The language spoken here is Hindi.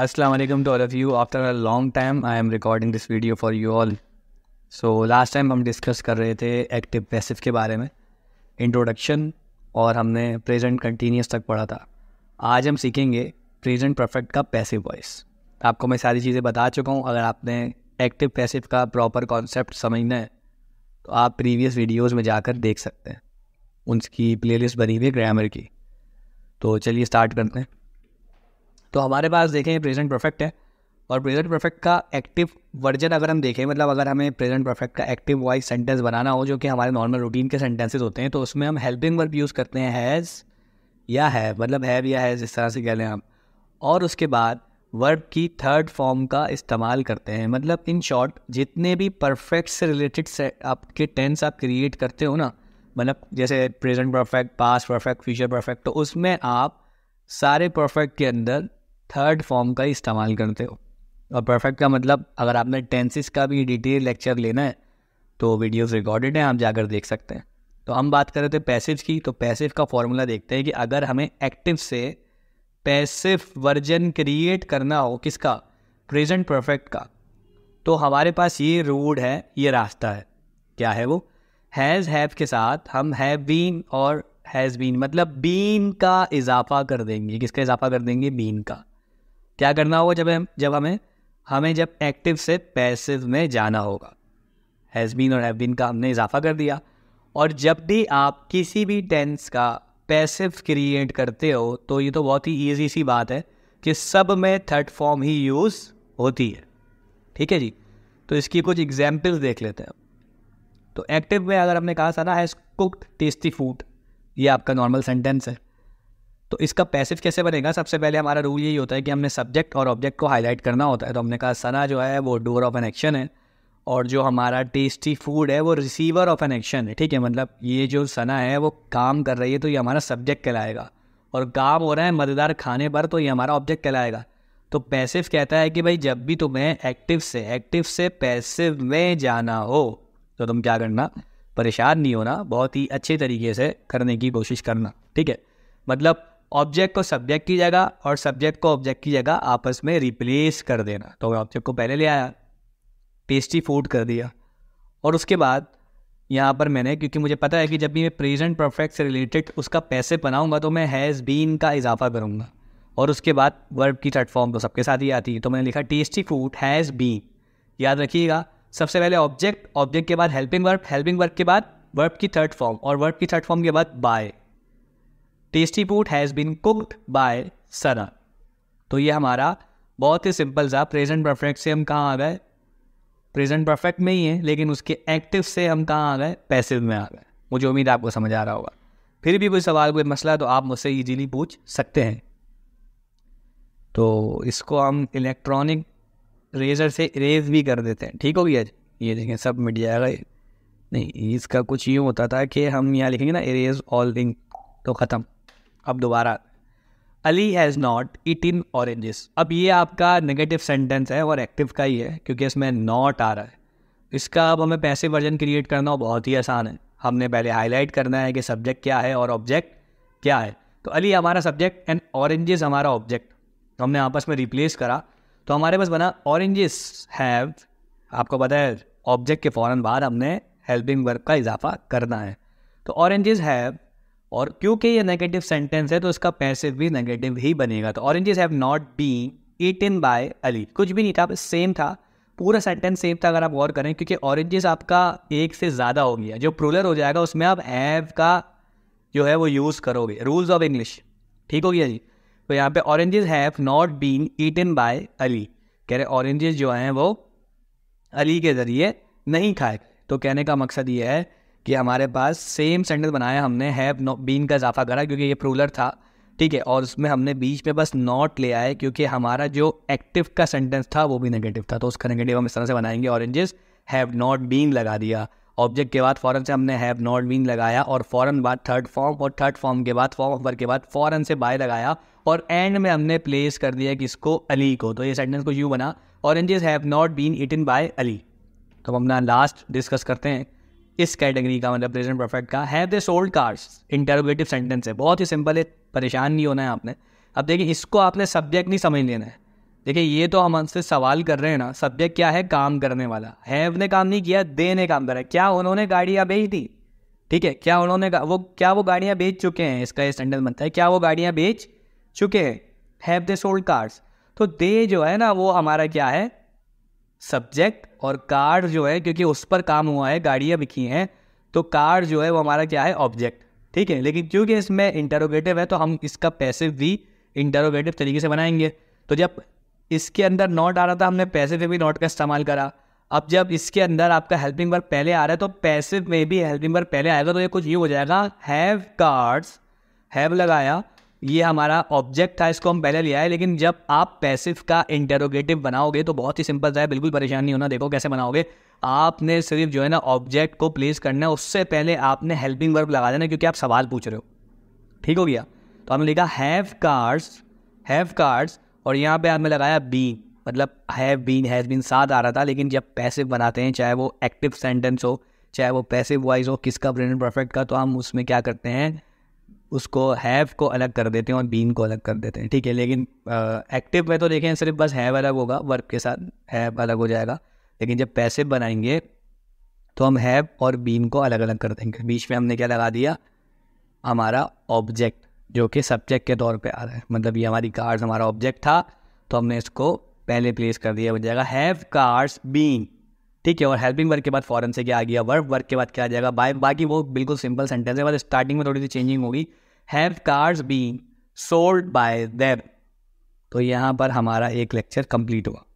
Assalamu alaikum to all of you. After a long time, I am recording this video for you all. So last time हम discuss कर रहे थे active passive के बारे में introduction और हमने present continuous तक पढ़ा था आज हम सीखेंगे present perfect का passive voice आपको मैं सारी चीज़ें बता चुका हूँ अगर आपने active passive का proper concept समझना है तो आप previous videos में जाकर देख सकते हैं उनकी playlist बनी हुई है ग्रामर की तो चलिए start करते हैं तो हमारे पास देखें प्रेजेंट परफेक्ट है और प्रेजेंट परफेक्ट का एक्टिव वर्जन अगर हम देखें मतलब अगर हमें प्रेजेंट परफेक्ट का एक्टिव वॉइस सेंटेंस बनाना हो जो कि हमारे नॉर्मल रूटीन के सेंटेंसेज होते हैं तो उसमें हम हेल्पिंग वर्ब यूज़ करते हैं हैज़ या है मतलब हैव या हैज़ इस तरह से कह लें हम और उसके बाद वर्ब की थर्ड फॉर्म का इस्तेमाल करते हैं मतलब इन शॉर्ट जितने भी परफेक्ट से रिलेटेड आपके टेंस आप क्रिएट करते हो ना मतलब जैसे present perfect past perfect future perfect तो उसमें आप सारे परफेक्ट के अंदर थर्ड फॉर्म का इस्तेमाल करते हो और परफेक्ट का मतलब अगर आपने टेंसिस का भी डिटेल लेक्चर लेना है तो वीडियोस रिकॉर्डेड हैं आप जाकर देख सकते हैं तो हम बात कर रहे थे पैसिव की तो पैसिव का फॉर्मूला देखते हैं कि अगर हमें एक्टिव से पैसिव वर्जन क्रिएट करना हो किसका प्रेजेंट परफेक्ट का तो हमारे पास ये रोड है ये रास्ता है क्या है वो हैज़ हैव के साथ हम हैव बीन और हैज़ बीन मतलब बीन का इजाफा कर देंगे किसका इजाफा कर देंगे बीन का क्या करना होगा जब हम जब हमें हमें जब एक्टिव से पैसिव में जाना होगा हैज़ बीन और हैव बीन का हमने इजाफा कर दिया और जब भी आप किसी भी टेंस का पैसिव क्रिएट करते हो तो ये तो बहुत ही ईजी सी बात है कि सब में थर्ड फॉर्म ही यूज़ होती है ठीक है जी तो इसकी कुछ एग्जाम्पल्स देख लेते हैं तो एक्टिव में अगर हमने कहा था ना हैज़ कुकड टेस्टी फूड ये आपका नॉर्मल सेंटेंस है तो इसका पैसिव कैसे बनेगा सबसे पहले हमारा रूल यही होता है कि हमने सब्जेक्ट और ऑब्जेक्ट को हाईलाइट करना होता है तो हमने कहा सना जो है वो डोर ऑफ एन एक्शन है और जो हमारा टेस्टी फूड है वो रिसीवर ऑफ एन एक्शन है ठीक है मतलब ये जो सना है वो काम कर रही है तो ये हमारा सब्जेक्ट कहलाएगा और काम हो रहा है मज़ेदार खाने पर तो ये हमारा ऑब्जेक्ट कहलाएगा तो पैसिव कहता है कि भाई जब भी तुम्हें एक्टिव से एक्टिव से पैसिव में जाना हो तो तुम क्या करना परेशान नहीं होना बहुत ही अच्छे तरीके से करने की कोशिश करना ठीक है मतलब ऑब्जेक्ट को सब्जेक्ट की जगह और सब्जेक्ट को ऑब्जेक्ट की जगह आपस में रिप्लेस कर देना तो मैं ऑब्जेक्ट को पहले ले आया टेस्टी फूड कर दिया और उसके बाद यहाँ पर मैंने क्योंकि मुझे पता है कि जब भी मैं प्रेजेंट परफेक्ट से रिलेटेड उसका पैसे बनाऊँगा तो मैं हैज़ बीन का इजाफा करूँगा और उसके बाद वर्ब की थर्ड फॉर्म तो सबके साथ ही आती है तो मैंने लिखा टेस्टी फूड हैज़ बीन याद रखिएगा सबसे पहले ऑब्जेक्ट ऑब्जेक्ट के बाद हेल्पिंग वर्ब हेल्पिंग वर्ब के बाद वर्ब की थर्ड फॉर्म और वर्ब की थर्ड फॉर्म के बाद by tasty food has been cooked by Sana तो ये हमारा बहुत ही सिंपल सा प्रेजेंट परफेक्ट से हम कहाँ आ गए प्रेजेंट परफेक्ट में ही है लेकिन उसके एक्टिव से हम कहाँ आ गए पैसिव में आ गए मुझे उम्मीद आपको समझ आ रहा होगा फिर भी कोई सवाल कोई मसला तो आप मुझसे इजीली पूछ सकते हैं तो इसको हम इलेक्ट्रॉनिक रेजर से इरेज भी कर देते हैं ठीक होगी जी ये देखें सब मिट जाएगा नहीं इसका कुछ यूँ होता था कि हम यहाँ लिखेंगे ना इरेज ऑल थिंग तो ख़त्म अब दोबारा Ali has not eaten oranges अब ये आपका नेगेटिव सेंटेंस है और एक्टिव का ही है क्योंकि इसमें नॉट आ रहा है इसका अब हमें पैसे वर्जन क्रिएट करना बहुत ही आसान है हमने पहले हाईलाइट करना है कि सब्जेक्ट क्या है और ऑब्जेक्ट क्या है तो अली हमारा सब्जेक्ट एंड ऑरेंजेस हमारा ऑब्जेक्ट तो हमने आपस में रिप्लेस करा तो हमारे पास बना ऑरेंजेस हैव आपको पता है ऑब्जेक्ट के फ़ौरन बाद हमने हेल्पिंग वर्क का इजाफा करना है तो ऑरेंजेस हैव और क्योंकि ये नेगेटिव सेंटेंस है तो इसका पैसिव भी नेगेटिव ही बनेगा तो oranges have not be eaten by Ali कुछ भी नहीं था सेम था पूरा सेंटेंस सेम था अगर आप गौर करें क्योंकि ऑरेंजेस आपका एक से ज़्यादा हो गया जो प्रोलर हो जाएगा उसमें आप हैव का जो है वो यूज़ करोगे रूल्स ऑफ इंग्लिश ठीक हो गया जी तो यहाँ पे oranges have not been eaten by Ali कह रहे ऑरेंजेस जो हैं वो अली के ज़रिए नहीं खाए तो कहने का मकसद ये है कि हमारे पास सेम सेंटेंस बनाया हमने हैव बीन का इजाफा करा क्योंकि ये प्रूलर था ठीक है और उसमें हमने बीच में बस नॉट ले आए क्योंकि हमारा जो एक्टिव का सेंटेंस था वो भी नेगेटिव था तो उसका नेगेटिव हम इस तरह से बनाएंगे ऑरेंजेस हैव नॉट बीन लगा दिया ऑब्जेक्ट के बाद फ़ौरन से हमने हैव नॉट बीन लगाया और फ़ौरन बाद थर्ड फॉर्म और थर्ड फॉर्म के बाद फॉर्म ऑफर के बाद फ़ौरन से बाय लगाया और एंड में हमने प्लेस कर दिया इसको अली को तो ये सेंटेंस को यू बना oranges have not been eaten by Ali तो हम अपना लास्ट डिस्कस करते हैं इस कैटेगरी का मतलब प्रेजेंट परफेक्ट का have this old cars interrogative sentence है बहुत ही सिंपल है परेशान नहीं होना है आपने अब देखिए इसको आपने सब्जेक्ट नहीं समझ लेना है देखिए ये तो हम हमसे सवाल कर रहे हैं ना सब्जेक्ट क्या है काम करने वाला हैव ने काम नहीं किया दे ने काम करा क्या उन्होंने गाड़ियाँ बेच दी ठीक है क्या उन्होंने वो क्या वो गाड़ियाँ बेच चुके हैं इसका ये सेंटेंस बनता है क्या वो गाड़ियाँ बेच चुके हैं हैव दे सोल्ड कार्स तो दे जो है ना वो हमारा क्या है सब्जेक्ट और कार जो है क्योंकि उस पर काम हुआ है गाड़ियाँ बिकी हैं तो कार जो है वो हमारा क्या है ऑब्जेक्ट ठीक है लेकिन क्योंकि इसमें इंटरोगेटिव है तो हम इसका पैसिव भी इंटरोगेटिव तरीके से बनाएंगे तो जब इसके अंदर नॉट आ रहा था हमने पैसिव में भी नॉट का इस्तेमाल करा अब जब इसके अंदर आपका हेल्पिंग वर्ब पहले आ रहा है तो पैसिव में भी हेल्पिंग वर्ब पहले आएगा तो ये कुछ ये हो जाएगा हैव कार्ड्स हैव लगाया ये हमारा ऑब्जेक्ट था इसको हम पहले लिया है लेकिन जब आप पैसिव का इंटेरोगेटिव बनाओगे तो बहुत ही सिंपल सा बिल्कुल परेशान नहीं होना देखो कैसे बनाओगे आपने सिर्फ जो है ना ऑब्जेक्ट को प्लेस करना है उससे पहले आपने हेल्पिंग वर्ब लगा देना क्योंकि आप सवाल पूछ रहे हो ठीक हो गया तो हमने लिखा हैव कार्ड्स हैव कार्ड्स और यहाँ पे आपने लगाया बीन मतलब हैव बीन हैज़ बीन साथ आ रहा था लेकिन जब पैसिव बनाते हैं चाहे वो एक्टिव सेंटेंस हो चाहे वो पैसिव वाइज हो किसका ब्रेन परफेक्ट का तो हम उसमें क्या करते हैं उसको हैव को अलग कर देते हैं और बीन को अलग कर देते हैं ठीक है लेकिन एक्टिव में तो देखें सिर्फ बस हैव अलग होगा वर्क के साथ हैव अलग हो जाएगा लेकिन जब पैसिव बनाएंगे तो हम हैव और बीन को अलग अलग कर देंगे बीच में हमने क्या लगा दिया हमारा ऑब्जेक्ट जो कि सब्जेक्ट के तौर पे आ रहा है मतलब ये हमारी कार्ड्स हमारा ऑब्जेक्ट था तो हमने इसको पहले प्लेस कर दिया हो जाएगा हैव कार्ड्स बीन ठीक है और हेल्पिंग वर्क के बाद फॉरन से क्या आ गया वर्क वर्क के बाद क्या आ जाएगा बाय बाकी वो बिल्कुल सिंपल सेंटेंस है बस स्टार्टिंग में थोड़ी सी चेंजिंग होगी have cars been sold by them तो यहाँ पर हमारा एक लेक्चर कंप्लीट हुआ